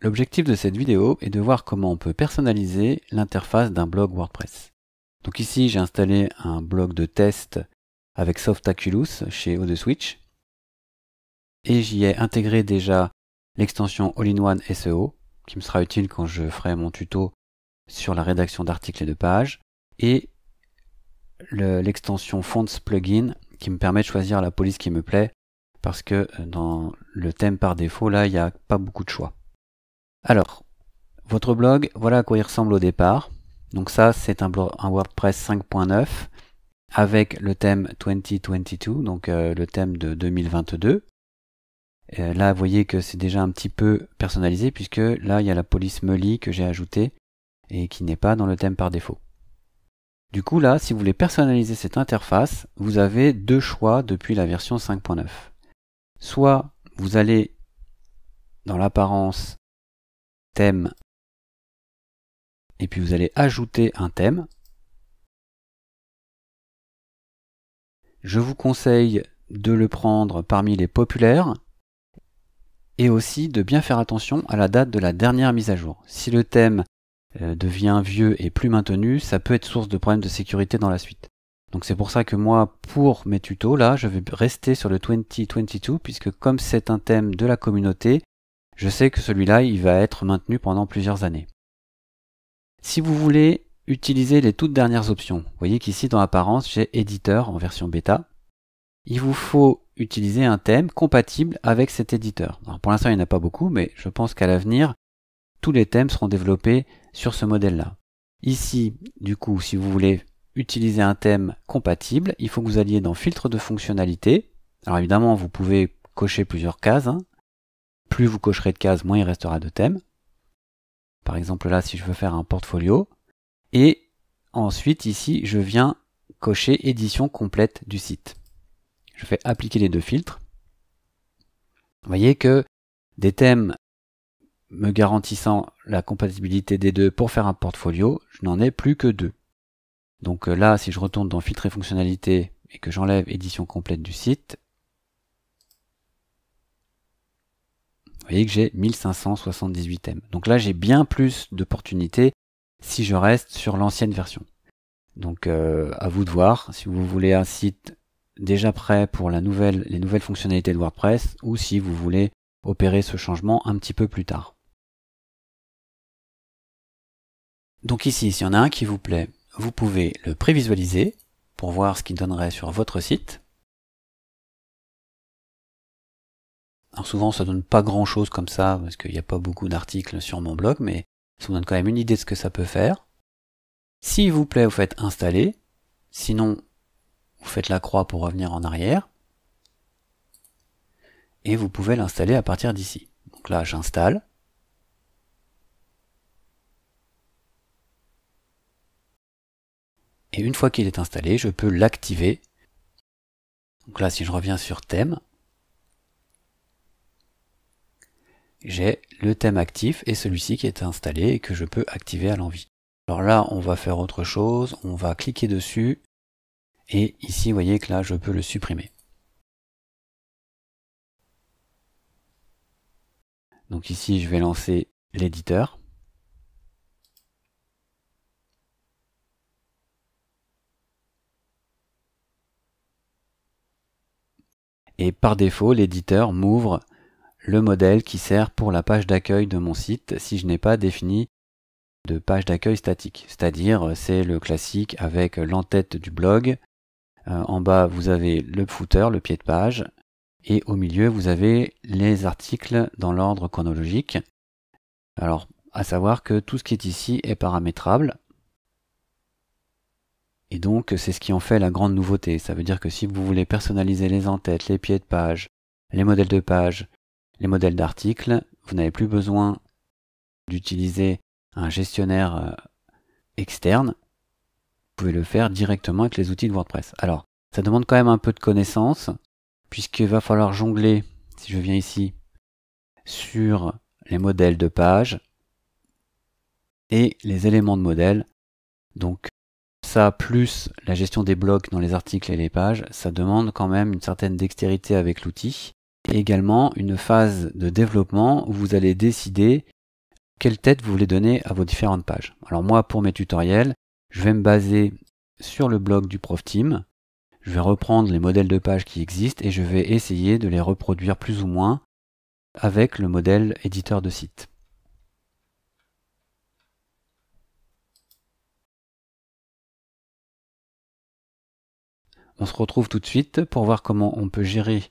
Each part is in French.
L'objectif de cette vidéo est de voir comment on peut personnaliser l'interface d'un blog WordPress. Donc ici, j'ai installé un blog de test avec Softaculous chez O2Switch et j'y ai intégré déjà l'extension All-in-One SEO qui me sera utile quand je ferai mon tuto sur la rédaction d'articles et de pages et l'extension Fonts Plugin qui me permet de choisir la police qui me plaît parce que euh, dans le thème par défaut là il n'y a pas beaucoup de choix. Alors, votre blog, voilà à quoi il ressemble au départ. Donc ça, c'est un, WordPress 5.9 avec le thème 2022, donc euh, le thème de 2022. Euh, là, vous voyez que c'est déjà un petit peu personnalisé puisque là, il y a la police Meli que j'ai ajoutée et qui n'est pas dans le thème par défaut. Du coup, là, si vous voulez personnaliser cette interface, vous avez deux choix depuis la version 5.9. Soit vous allez dans l'apparence thème, et puis vous allez ajouter un thème. Je vous conseille de le prendre parmi les populaires et aussi de bien faire attention à la date de la dernière mise à jour. Si le thème euh, devient vieux et plus maintenu, ça peut être source de problèmes de sécurité dans la suite. Donc c'est pour ça que moi, pour mes tutos, là, je vais rester sur le 2022, puisque comme c'est un thème de la communauté, je sais que celui-là, il va être maintenu pendant plusieurs années. Si vous voulez utiliser les toutes dernières options, vous voyez qu'ici dans l'apparence, j'ai Éditeur en version bêta. Il vous faut utiliser un thème compatible avec cet éditeur. pour l'instant, il n'y en a pas beaucoup, mais je pense qu'à l'avenir, tous les thèmes seront développés sur ce modèle-là. Ici, du coup, si vous voulez utiliser un thème compatible, il faut que vous alliez dans Filtre de fonctionnalité. Alors évidemment, vous pouvez cocher plusieurs cases, hein plus vous cocherez de cases, moins il restera de thèmes. Par exemple là, si je veux faire un portfolio. Et ensuite ici, je viens cocher édition complète du site. Je fais appliquer les deux filtres. Vous voyez que des thèmes me garantissant la compatibilité des deux pour faire un portfolio, je n'en ai plus que deux. Donc euh, là, si je retourne dans filtrer fonctionnalité et que j'enlève édition complète du site, Vous voyez que j'ai 1578 M. Donc là, j'ai bien plus d'opportunités si je reste sur l'ancienne version. Donc euh, à vous de voir si vous voulez un site déjà prêt pour les nouvelles fonctionnalités de WordPress ou si vous voulez opérer ce changement un petit peu plus tard. Donc ici, s'il y en a un qui vous plaît, vous pouvez le prévisualiser pour voir ce qu'il donnerait sur votre site. Alors souvent ça donne pas grand chose comme ça, parce qu'il n'y a pas beaucoup d'articles sur mon blog, mais ça vous donne quand même une idée de ce que ça peut faire. S'il vous plaît, vous faites installer, sinon vous faites la croix pour revenir en arrière, et vous pouvez l'installer à partir d'ici. Donc là j'installe, et une fois qu'il est installé, je peux l'activer. Donc là, si je reviens sur thème, j'ai le thème actif et celui-ci qui est installé et que je peux activer à l'envie. Alors là, on va faire autre chose, on va cliquer dessus, et ici, vous voyez que là, je peux le supprimer. Donc ici, je vais lancer l'éditeur. Et par défaut, l'éditeur m'ouvre le modèle qui sert pour la page d'accueil de mon site si je n'ai pas défini de page d'accueil statique. C'est-à-dire, euh, c'est le classique avec l'entête du blog. Euh, en bas, vous avez le footer, le pied de page. Et au milieu, vous avez les articles dans l'ordre chronologique. Alors, à savoir que tout ce qui est ici est paramétrable. Et donc, c'est ce qui en fait la grande nouveauté. Ça veut dire que si vous voulez personnaliser les entêtes, les pieds de page, les modèles de page, les modèles d'articles, vous n'avez plus besoin d'utiliser un gestionnaire euh, externe. Vous pouvez le faire directement avec les outils de WordPress. Alors, ça demande quand même un peu de connaissance, puisqu'il va falloir jongler, si je viens ici, sur les modèles de pages et les éléments de modèle. Donc ça, plus la gestion des blocs dans les articles et les pages, ça demande quand même une certaine dextérité avec l'outil et également une phase de développement où vous allez décider quelle tête vous voulez donner à vos différentes pages. Alors moi, pour mes tutoriels, je vais me baser sur le blog du Prof Team. Je vais reprendre les modèles de pages qui existent et je vais essayer de les reproduire plus ou moins avec le modèle éditeur de site. On se retrouve tout de suite pour voir comment on peut gérer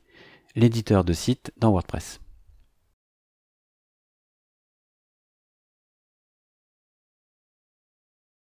l'éditeur de site dans WordPress.